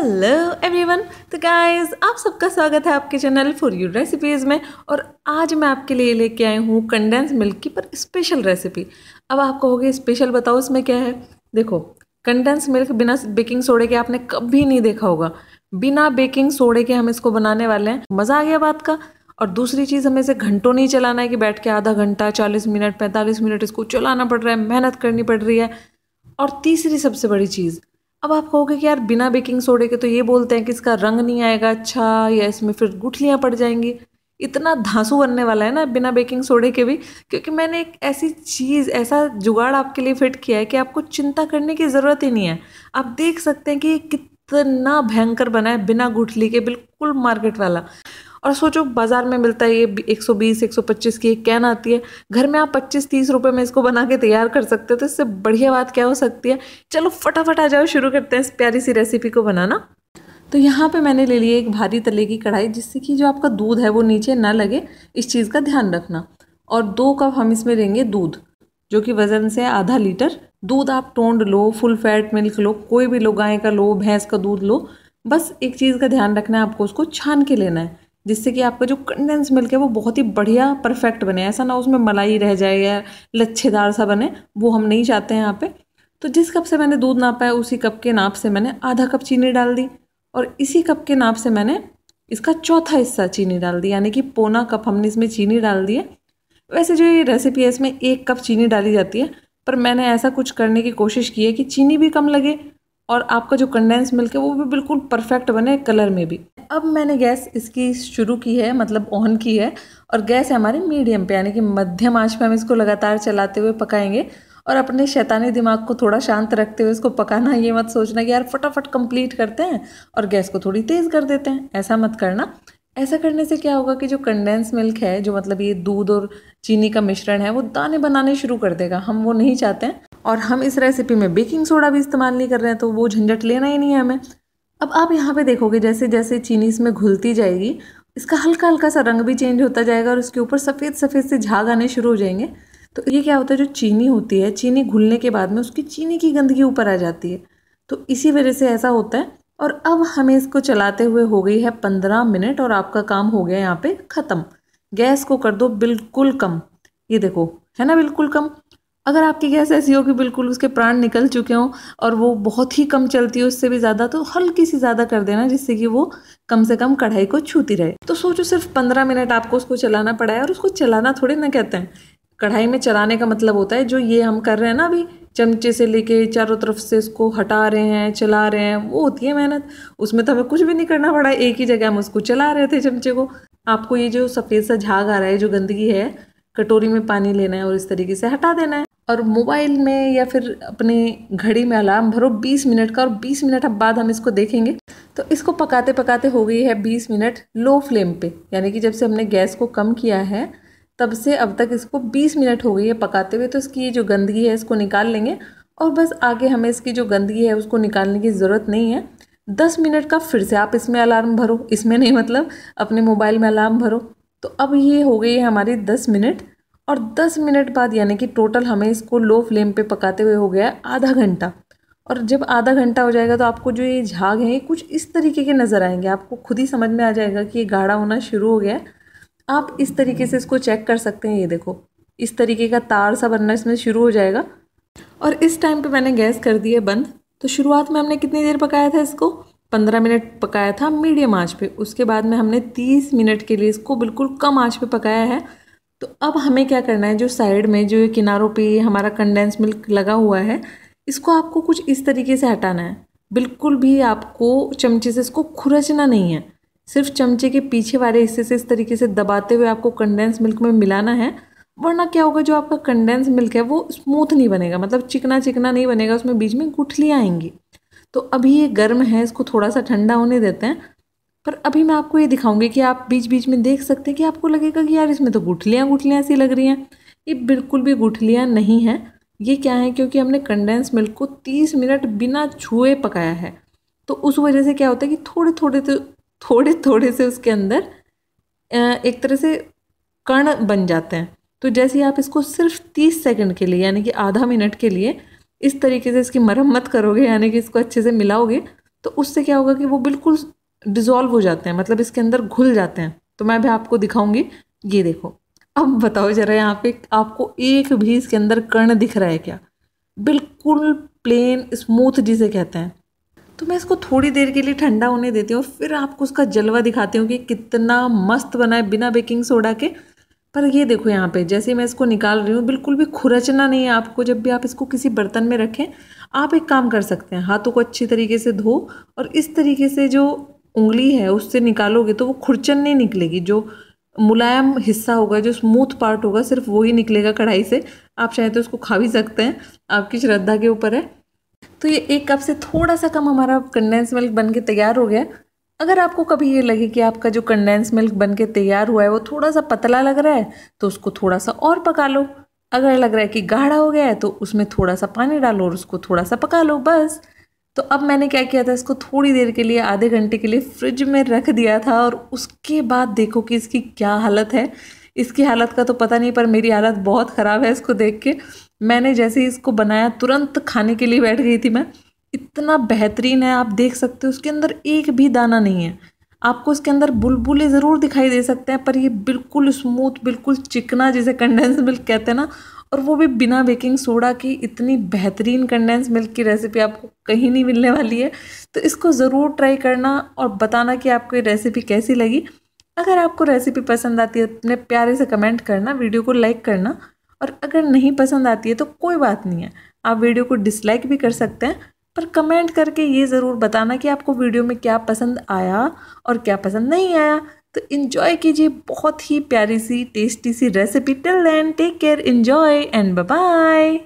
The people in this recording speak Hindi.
हेलो एवरीवन तो गाइस आप सबका स्वागत है आपके चैनल फॉर यू रेसिपीज़ में और आज मैं आपके लिए लेके आई हूँ कंडेंस मिल्क की पर स्पेशल रेसिपी अब आप कहोगे स्पेशल बताओ इसमें क्या है देखो कंडेंस मिल्क बिना बेकिंग सोडे के आपने कभी नहीं देखा होगा बिना बेकिंग सोडे के हम इसको बनाने वाले हैं मज़ा आ गया बात का और दूसरी चीज़ हमें इसे घंटों नहीं चलाना है कि बैठ के आधा घंटा चालीस मिनट पैंतालीस मिनट इसको चलाना पड़ रहा है मेहनत करनी पड़ रही है और तीसरी सबसे बड़ी चीज़ अब आप कहोगे कि यार बिना बेकिंग सोडे के तो ये बोलते हैं कि इसका रंग नहीं आएगा अच्छा या इसमें फिर गुठलियाँ पड़ जाएंगी इतना धांसू बनने वाला है ना बिना बेकिंग सोडे के भी क्योंकि मैंने एक ऐसी चीज़ ऐसा जुगाड़ आपके लिए फिट किया है कि आपको चिंता करने की ज़रूरत ही नहीं है आप देख सकते हैं कि कितना भयंकर बना है बिना गुठली के बिल्कुल मार्केट वाला और सोचो बाज़ार में मिलता है ये 120 125 की एक कैन आती है घर में आप 25 30 रुपए में इसको बना के तैयार कर सकते हो तो इससे बढ़िया बात क्या हो सकती है चलो फटाफट आ जाओ शुरू करते हैं इस प्यारी सी रेसिपी को बनाना तो यहाँ पे मैंने ले ली एक भारी तले की कढ़ाई जिससे कि जो आपका दूध है वो नीचे ना लगे इस चीज़ का ध्यान रखना और दो कप हम इसमें लेंगे दूध जो कि वज़न से आधा लीटर दूध आप टोंड लो फुल फैट मिल्क लो कोई भी लो गाय का लो भैंस का दूध लो बस एक चीज़ का ध्यान रखना है आपको उसको छान के लेना है जिससे कि आपका जो कंडेंस मिल्क है वो बहुत ही बढ़िया परफेक्ट बने ऐसा ना उसमें मलाई रह जाए या लच्छेदार सा बने वो हम नहीं चाहते हैं यहाँ पे तो जिस कप से मैंने दूध नापा है उसी कप के नाप से मैंने आधा कप चीनी डाल दी और इसी कप के नाप से मैंने इसका चौथा हिस्सा चीनी डाल दी यानी कि पौना कप हमने इसमें चीनी डाल दी है वैसे जो ये रेसिपी है इसमें एक कप चीनी डाली जाती है पर मैंने ऐसा कुछ करने की कोशिश की है कि चीनी भी कम लगे और आपका जो कंडेंस मिल्क है वो भी बिल्कुल परफेक्ट बने कलर में भी अब मैंने गैस इसकी शुरू की है मतलब ऑन की है और गैस है हमारी मीडियम पे यानी कि मध्यम आंच पे हम इसको लगातार चलाते हुए पकाएंगे और अपने शैतानी दिमाग को थोड़ा शांत रखते हुए इसको पकाना ये मत सोचना कि यार फटाफट कंप्लीट करते हैं और गैस को थोड़ी तेज़ कर देते हैं ऐसा मत करना ऐसा करने से क्या होगा कि जो कंडेंस मिल्क है जो मतलब ये दूध और चीनी का मिश्रण है वो दाने बनाने शुरू कर देगा हम वो नहीं चाहते हैं और हम इस रेसिपी में बेकिंग सोडा भी इस्तेमाल नहीं कर रहे हैं तो वो झंझट लेना ही नहीं है हमें अब आप यहाँ पे देखोगे जैसे जैसे चीनी इसमें घुलती जाएगी इसका हल्का हल्का सा रंग भी चेंज होता जाएगा और उसके ऊपर सफ़ेद सफ़ेद से झाग आने शुरू हो जाएंगे तो ये क्या होता है जो चीनी होती है चीनी घुलने के बाद में उसकी चीनी की गंदगी ऊपर आ जाती है तो इसी वजह से ऐसा होता है और अब हमें इसको चलाते हुए हो गई है पंद्रह मिनट और आपका काम हो गया यहाँ पर ख़त्म गैस को कर दो बिल्कुल कम ये देखो है ना बिल्कुल कम अगर आपकी गैस ऐसी हो कि बिल्कुल उसके प्राण निकल चुके हों और वो बहुत ही कम चलती हो उससे भी ज़्यादा तो हल्की सी ज़्यादा कर देना जिससे कि वो कम से कम कढ़ाई को छूती रहे तो सोचो सिर्फ पंद्रह मिनट आपको उसको चलाना पड़ा है और उसको चलाना थोड़े ना कहते हैं कढ़ाई में चलाने का मतलब होता है जो ये हम कर रहे हैं ना अभी चमचे से लेके चारों तरफ से इसको हटा रहे हैं चला रहे हैं वो होती है मेहनत उसमें तो हमें कुछ भी नहीं करना पड़ा एक ही जगह हम उसको चला रहे थे चमचे को आपको ये जो सफ़ेद सा झाग आ रहा है जो गंदगी है कटोरी में पानी लेना है और इस तरीके से हटा देना है और मोबाइल में या फिर अपने घड़ी में अलार्म भरो 20 मिनट का और 20 मिनट अब बाद हम इसको देखेंगे तो इसको पकाते पकाते हो गई है 20 मिनट लो फ्लेम पे यानी कि जब से हमने गैस को कम किया है तब से अब तक इसको 20 मिनट हो गई है पकाते हुए तो इसकी जो गंदगी है इसको निकाल लेंगे और बस आगे हमें इसकी जो गंदगी है उसको निकालने की ज़रूरत नहीं है दस मिनट का फिर से आप इसमें अलार्म भरो इसमें नहीं मतलब अपने मोबाइल में अलार्म भरो तो अब ये हो गई है हमारी दस मिनट और 10 मिनट बाद यानी कि टोटल हमें इसको लो फ्लेम पे पकाते हुए हो गया है आधा घंटा और जब आधा घंटा हो जाएगा तो आपको जो ये झाग हैं ये कुछ इस तरीके के नज़र आएंगे आपको खुद ही समझ में आ जाएगा कि ये गाढ़ा होना शुरू हो गया है आप इस तरीके से इसको चेक कर सकते हैं ये देखो इस तरीके का तार सा बनना इसमें शुरू हो जाएगा और इस टाइम पर मैंने गैस कर दी है बंद तो शुरुआत में हमने कितनी देर पकाया था इसको पंद्रह मिनट पकाया था मीडियम आँच पर उसके बाद में हमने तीस मिनट के लिए इसको बिल्कुल कम आँच पर पकाया है तो अब हमें क्या करना है जो साइड में जो किनारों पे हमारा कंडेंस मिल्क लगा हुआ है इसको आपको कुछ इस तरीके से हटाना है बिल्कुल भी आपको चमचे से इसको खुरचना नहीं है सिर्फ चमचे के पीछे वाले हिस्से से इस तरीके से दबाते हुए आपको कंडेंस मिल्क में मिलाना है वरना क्या होगा जो आपका कंडेंस मिल्क है वो स्मूथ नहीं बनेगा मतलब चिकना चिकना नहीं बनेगा उसमें बीच में गुठलियाँ आएंगी तो अभी ये गर्म है इसको थोड़ा सा ठंडा होने देते हैं पर अभी मैं आपको ये दिखाऊंगी कि आप बीच बीच में देख सकते हैं कि आपको लगेगा कि यार इसमें तो गुठलियाँ गुठलियाँ सी लग रही हैं ये बिल्कुल भी गुठलियाँ नहीं हैं ये क्या है क्योंकि हमने कंडेंस मिल्क को तीस मिनट बिना छुए पकाया है तो उस वजह से क्या होता है कि थोड़े थोड़े तो थोड़े थोड़े से उसके अंदर एक तरह से कण बन जाते हैं तो जैसे ही आप इसको सिर्फ तीस सेकंड के लिए यानी कि आधा मिनट के लिए इस तरीके से इसकी मरम्मत करोगे यानी कि इसको अच्छे से मिलाओगे तो उससे क्या होगा कि वो बिल्कुल डिज़ोल्व हो जाते हैं मतलब इसके अंदर घुल जाते हैं तो मैं भी आपको दिखाऊंगी ये देखो अब बताओ जरा यहाँ पे आपको एक भी इसके अंदर कर्ण दिख रहा है क्या बिल्कुल प्लेन स्मूथ जिसे कहते हैं तो मैं इसको थोड़ी देर के लिए ठंडा होने देती हूँ फिर आपको उसका जलवा दिखाती हूँ कि कितना मस्त बना है बिना बेकिंग सोडा के पर ये देखो यहाँ पे जैसे मैं इसको निकाल रही हूँ बिल्कुल भी खुरचना नहीं है आपको जब भी आप इसको किसी बर्तन में रखें आप एक काम कर सकते हैं हाथों को अच्छी तरीके से धो और इस तरीके से जो उंगली है उससे निकालोगे तो वो खुरचन नहीं निकलेगी जो मुलायम हिस्सा होगा जो स्मूथ पार्ट होगा सिर्फ वो ही निकलेगा कढ़ाई से आप चाहे तो उसको खा भी सकते हैं आपकी श्रद्धा के ऊपर है तो ये एक कप से थोड़ा सा कम हमारा कंडेंस मिल्क बन के तैयार हो गया अगर आपको कभी ये लगे कि आपका जो कंडेंस मिल्क बन के तैयार हुआ है वो थोड़ा सा पतला लग रहा है तो उसको थोड़ा सा और पका लो अगर लग रहा है कि गाढ़ा हो गया है तो उसमें थोड़ा सा पानी डालो और उसको थोड़ा सा पका लो बस तो अब मैंने क्या किया था इसको थोड़ी देर के लिए आधे घंटे के लिए फ्रिज में रख दिया था और उसके बाद देखो कि इसकी क्या हालत है इसकी हालत का तो पता नहीं पर मेरी हालत बहुत ख़राब है इसको देख के मैंने जैसे ही इसको बनाया तुरंत खाने के लिए बैठ गई थी मैं इतना बेहतरीन है आप देख सकते हो उसके अंदर एक भी दाना नहीं है आपको इसके अंदर बुलबुले ज़रूर दिखाई दे सकते हैं पर ये बिल्कुल स्मूथ बिल्कुल चिकना जिसे कंडेंस मिल्क कहते हैं ना और वो भी बिना बेकिंग सोडा की इतनी बेहतरीन कंडेंस मिल्क की रेसिपी आपको कहीं नहीं मिलने वाली है तो इसको ज़रूर ट्राई करना और बताना कि आपको ये रेसिपी कैसी लगी अगर आपको रेसिपी पसंद आती है अपने प्यारे से कमेंट करना वीडियो को लाइक करना और अगर नहीं पसंद आती है तो कोई बात नहीं है आप वीडियो को डिसलाइक भी कर सकते हैं पर कमेंट करके ये ज़रूर बताना कि आपको वीडियो में क्या पसंद आया और क्या पसंद नहीं आया तो इन्जॉय कीजिए बहुत ही प्यारी सी टेस्टी सी recipe till then take care enjoy and bye